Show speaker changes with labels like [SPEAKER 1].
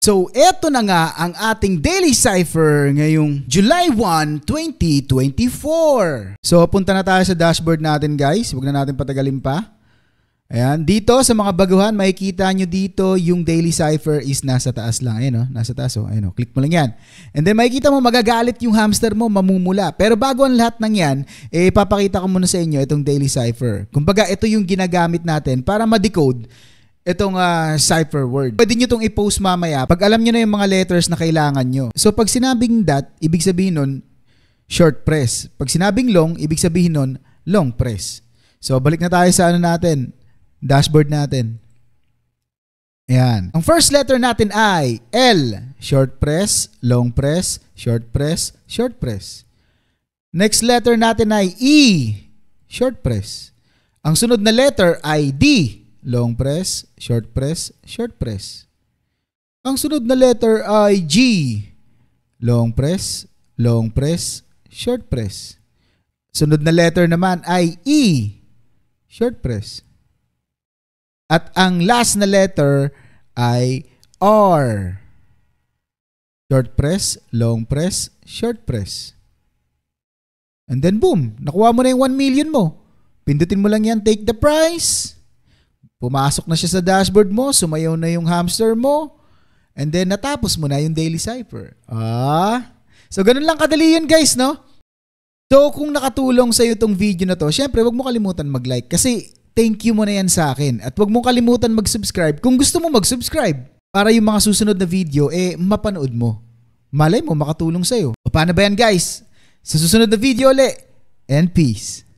[SPEAKER 1] So, eto na nga ang ating daily cipher ngayong July 1, 2024. So, punta na tayo sa dashboard natin guys. Huwag na natin patagalin pa. Ayan, dito sa mga baguhan, makikita nyo dito yung daily cipher is nasa taas lang. Ayan o, oh. nasa taas o. Oh. Ayan o, oh. click mo lang yan. And then makikita mo, magagalit yung hamster mo, mamumula. Pero bago ang lahat ng yan, eh, papakita ko muna sa inyo itong daily cipher. Kumbaga, ito yung ginagamit natin para ma-decode itong uh, cipher word. Pwede nyo itong i-post mamaya pag alam nyo na yung mga letters na kailangan nyo. So pag sinabing that, ibig sabihin nun, short press. Pag sinabing long, ibig sabihin nun, long press. So balik na tayo sa ano natin, dashboard natin. Ayan. Ang first letter natin ay L. Short press, long press, short press, short press. Next letter natin ay E. Short press. Ang sunod na letter ay D long press, short press, short press. Ang sunod na letter ay G. Long press, long press, short press. Sunod na letter naman ay E. Short press. At ang last na letter ay R. Short press, long press, short press. And then boom, nakuha mo na yung 1 million mo. Pindutin mo lang yan, take the prize. Pumasok na siya sa dashboard mo, sumayaw na yung hamster mo, and then natapos mo na yung daily cipher. Ah. So ganun lang kadali yun guys, no? So kung nakatulong sa iyo video na to, syempre wag mo kalimutan mag-like kasi thank you mo na yan sa akin. At wag mo kalimutan mag-subscribe kung gusto mo mag-subscribe para yung mga susunod na video eh mapanood mo. Malay mo makatulong sa iyo. O paano ba yan guys? Sa susunod na video ulit. And peace.